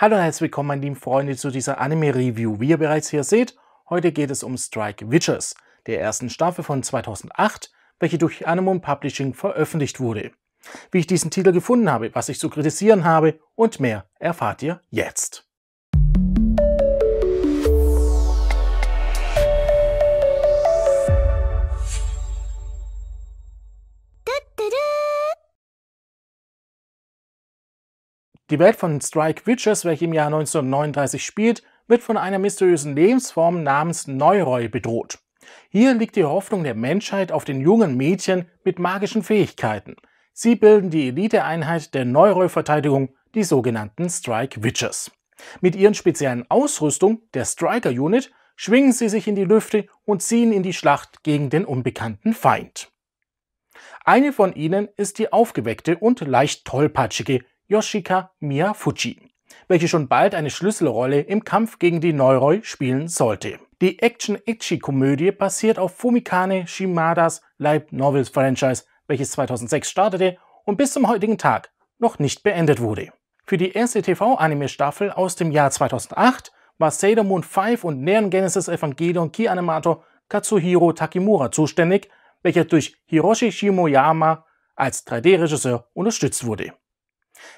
Hallo und herzlich willkommen, meine lieben Freunde, zu dieser Anime-Review. Wie ihr bereits hier seht, heute geht es um Strike Witches, der ersten Staffel von 2008, welche durch Animum Publishing veröffentlicht wurde. Wie ich diesen Titel gefunden habe, was ich zu kritisieren habe und mehr erfahrt ihr jetzt. Die Welt von Strike Witches, welche im Jahr 1939 spielt, wird von einer mysteriösen Lebensform namens Neuroi bedroht. Hier liegt die Hoffnung der Menschheit auf den jungen Mädchen mit magischen Fähigkeiten. Sie bilden die Eliteeinheit der Neuroi-Verteidigung, die sogenannten Strike Witches. Mit ihren speziellen Ausrüstung, der Striker Unit, schwingen sie sich in die Lüfte und ziehen in die Schlacht gegen den unbekannten Feind. Eine von ihnen ist die aufgeweckte und leicht tollpatschige Yoshika Miyafuchi, welche schon bald eine Schlüsselrolle im Kampf gegen die Neuroi spielen sollte. Die Action-Itchy-Komödie basiert auf Fumikane Shimadas Light Novels Franchise, welches 2006 startete und bis zum heutigen Tag noch nicht beendet wurde. Für die erste TV-Anime-Staffel aus dem Jahr 2008 war Sailor Moon 5 und Neon Genesis Evangelion Key-Animator Katsuhiro Takimura zuständig, welcher durch Hiroshi Shimoyama als 3D-Regisseur unterstützt wurde.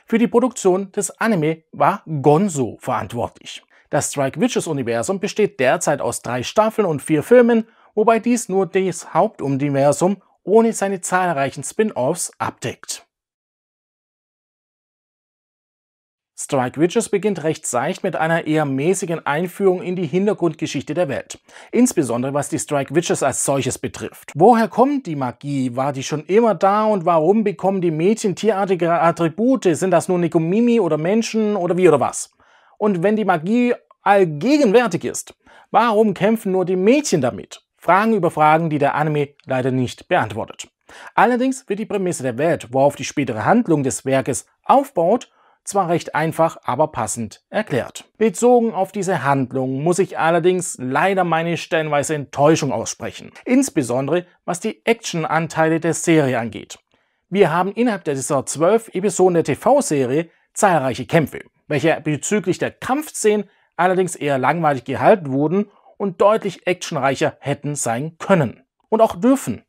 Für die Produktion des Anime war Gonzo verantwortlich. Das Strike Witches-Universum besteht derzeit aus drei Staffeln und vier Filmen, wobei dies nur das Hauptuniversum ohne seine zahlreichen Spin-offs abdeckt. Strike Witches beginnt recht seicht mit einer eher mäßigen Einführung in die Hintergrundgeschichte der Welt, insbesondere was die Strike Witches als solches betrifft. Woher kommt die Magie? War die schon immer da und warum bekommen die Mädchen tierartige Attribute? Sind das nur Nikomimi oder Menschen oder wie oder was? Und wenn die Magie allgegenwärtig ist, warum kämpfen nur die Mädchen damit? Fragen über Fragen, die der Anime leider nicht beantwortet. Allerdings wird die Prämisse der Welt, worauf die spätere Handlung des Werkes aufbaut, zwar recht einfach, aber passend erklärt. Bezogen auf diese Handlung muss ich allerdings leider meine stellenweise Enttäuschung aussprechen. Insbesondere was die Actionanteile der Serie angeht. Wir haben innerhalb dieser zwölf Episoden der TV-Serie zahlreiche Kämpfe, welche bezüglich der Kampfszenen allerdings eher langweilig gehalten wurden und deutlich actionreicher hätten sein können. Und auch dürfen.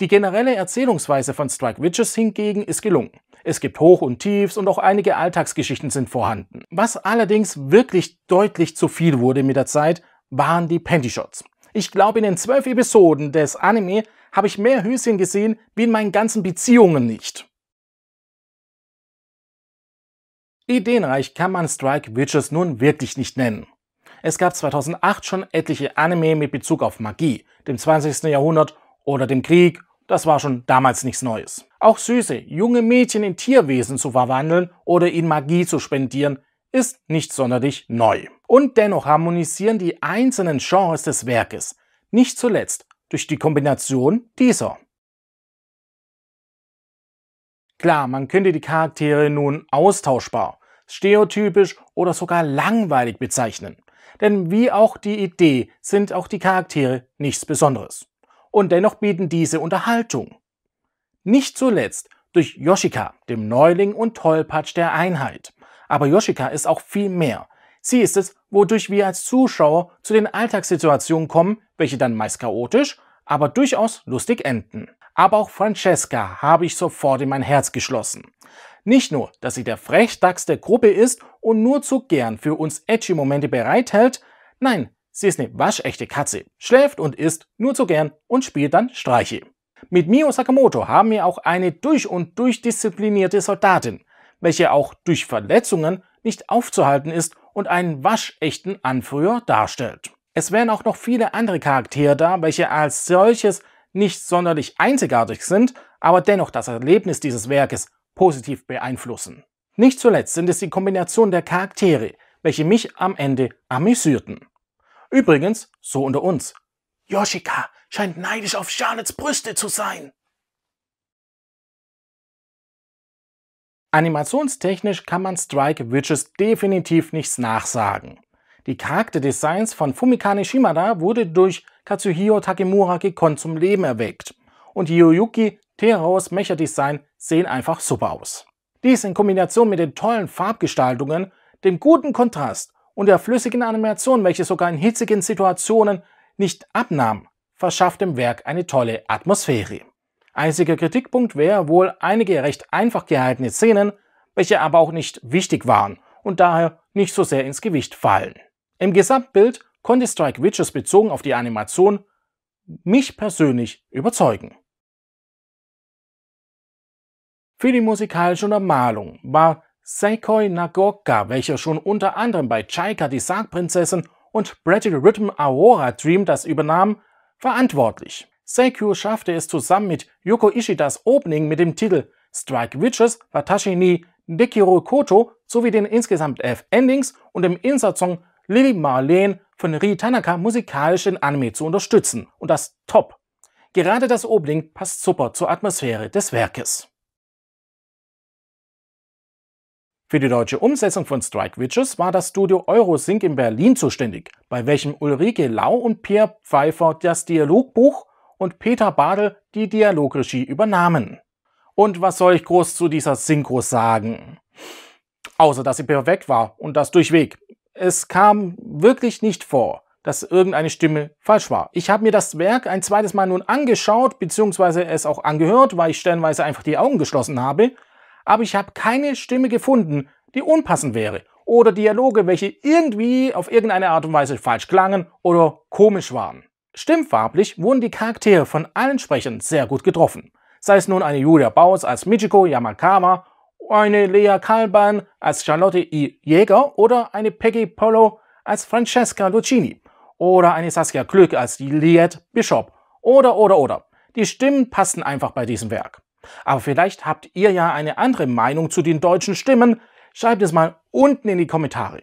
Die generelle Erzählungsweise von Strike Witches hingegen ist gelungen. Es gibt Hoch- und Tiefs und auch einige Alltagsgeschichten sind vorhanden. Was allerdings wirklich deutlich zu viel wurde mit der Zeit, waren die Panty-Shots. Ich glaube, in den zwölf Episoden des Anime habe ich mehr Höschen gesehen wie in meinen ganzen Beziehungen nicht. Ideenreich kann man Strike Witches nun wirklich nicht nennen. Es gab 2008 schon etliche Anime mit Bezug auf Magie, dem 20. Jahrhundert oder dem Krieg das war schon damals nichts Neues. Auch süße, junge Mädchen in Tierwesen zu verwandeln oder in Magie zu spendieren, ist nicht sonderlich neu. Und dennoch harmonisieren die einzelnen Genres des Werkes, nicht zuletzt durch die Kombination dieser. Klar, man könnte die Charaktere nun austauschbar, stereotypisch oder sogar langweilig bezeichnen. Denn wie auch die Idee sind auch die Charaktere nichts Besonderes und dennoch bieten diese Unterhaltung. Nicht zuletzt durch Yoshika, dem Neuling und Tollpatsch der Einheit. Aber Yoshika ist auch viel mehr. Sie ist es, wodurch wir als Zuschauer zu den Alltagssituationen kommen, welche dann meist chaotisch, aber durchaus lustig enden. Aber auch Francesca habe ich sofort in mein Herz geschlossen. Nicht nur, dass sie der Frechdachs der Gruppe ist und nur zu gern für uns edgy Momente bereithält, nein, Sie ist eine waschechte Katze, schläft und isst nur zu gern und spielt dann Streiche. Mit Mio Sakamoto haben wir auch eine durch und durch disziplinierte Soldatin, welche auch durch Verletzungen nicht aufzuhalten ist und einen waschechten Anführer darstellt. Es wären auch noch viele andere Charaktere da, welche als solches nicht sonderlich einzigartig sind, aber dennoch das Erlebnis dieses Werkes positiv beeinflussen. Nicht zuletzt sind es die Kombination der Charaktere, welche mich am Ende amüsierten. Übrigens, so unter uns, Yoshika scheint neidisch auf Janets Brüste zu sein. Animationstechnisch kann man Strike Witches definitiv nichts nachsagen. Die Charakterdesigns von Fumikane Shimada wurde durch Katsuhiro Takemura gekonnt zum Leben erweckt. Und Yoyuki Teraos Mecha-Design sehen einfach super aus. Dies in Kombination mit den tollen Farbgestaltungen, dem guten Kontrast und der flüssigen Animation, welche sogar in hitzigen Situationen nicht abnahm, verschafft dem Werk eine tolle Atmosphäre. Einziger Kritikpunkt wäre wohl einige recht einfach gehaltene Szenen, welche aber auch nicht wichtig waren und daher nicht so sehr ins Gewicht fallen. Im Gesamtbild konnte Strike Witches bezogen auf die Animation mich persönlich überzeugen. Für die musikalische Untermalung war Seikoi Nagoka, welcher schon unter anderem bei Chaika die Sargprinzessin und Pretty Rhythm Aurora Dream das übernahm, verantwortlich. Seikyu schaffte es zusammen mit Yoko Ishidas Opening mit dem Titel Strike Witches, Watashi ni Dekiro Koto sowie den insgesamt elf Endings und dem Insert-Song Lily Marlene von Ri Tanaka musikalisch in Anime zu unterstützen. Und das top. Gerade das Opening passt super zur Atmosphäre des Werkes. Für die deutsche Umsetzung von Strike Witches war das Studio Eurosync in Berlin zuständig, bei welchem Ulrike Lau und Pierre Pfeiffer das Dialogbuch und Peter Badel die Dialogregie übernahmen. Und was soll ich groß zu dieser Synchro sagen? Außer, dass sie perfekt war und das durchweg. Es kam wirklich nicht vor, dass irgendeine Stimme falsch war. Ich habe mir das Werk ein zweites Mal nun angeschaut, beziehungsweise es auch angehört, weil ich stellenweise einfach die Augen geschlossen habe, aber ich habe keine Stimme gefunden, die unpassend wäre. Oder Dialoge, welche irgendwie auf irgendeine Art und Weise falsch klangen oder komisch waren. Stimmfarblich wurden die Charaktere von allen Sprechern sehr gut getroffen. Sei es nun eine Julia Baus als Michiko Yamakawa, eine Lea Kalban als Charlotte I. E. Jäger oder eine Peggy Polo als Francesca Lucini oder eine Saskia Glück als Liette Bishop oder oder oder. Die Stimmen passten einfach bei diesem Werk. Aber vielleicht habt ihr ja eine andere Meinung zu den deutschen Stimmen. Schreibt es mal unten in die Kommentare.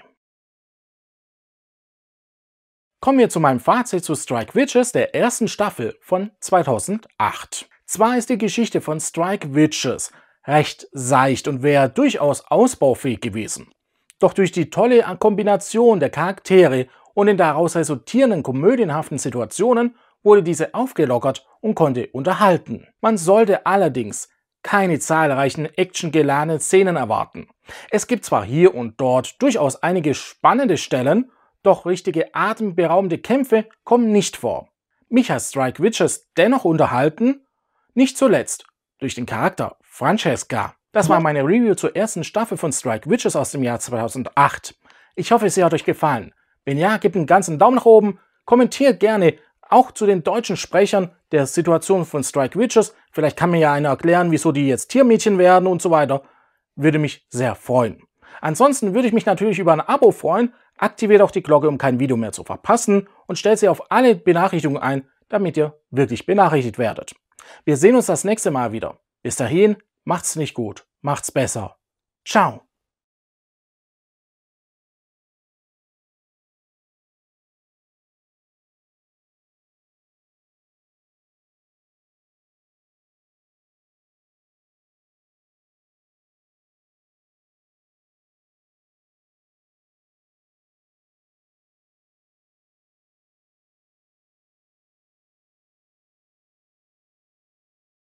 Kommen wir zu meinem Fazit zu Strike Witches, der ersten Staffel von 2008. Zwar ist die Geschichte von Strike Witches recht seicht und wäre durchaus ausbaufähig gewesen. Doch durch die tolle Kombination der Charaktere und den daraus resultierenden komödienhaften Situationen wurde diese aufgelockert und konnte unterhalten. Man sollte allerdings keine zahlreichen actiongeladenen Szenen erwarten. Es gibt zwar hier und dort durchaus einige spannende Stellen, doch richtige atemberaubende Kämpfe kommen nicht vor. Mich hat Strike Witches dennoch unterhalten, nicht zuletzt durch den Charakter Francesca. Das war meine Review zur ersten Staffel von Strike Witches aus dem Jahr 2008. Ich hoffe, sie hat euch gefallen. Wenn ja, gebt einen ganzen Daumen nach oben, kommentiert gerne auch zu den deutschen Sprechern der Situation von Strike Witches. Vielleicht kann mir ja einer erklären, wieso die jetzt Tiermädchen werden und so weiter. Würde mich sehr freuen. Ansonsten würde ich mich natürlich über ein Abo freuen. Aktiviert auch die Glocke, um kein Video mehr zu verpassen und stellt sie auf alle Benachrichtigungen ein, damit ihr wirklich benachrichtigt werdet. Wir sehen uns das nächste Mal wieder. Bis dahin, macht's nicht gut, macht's besser. Ciao.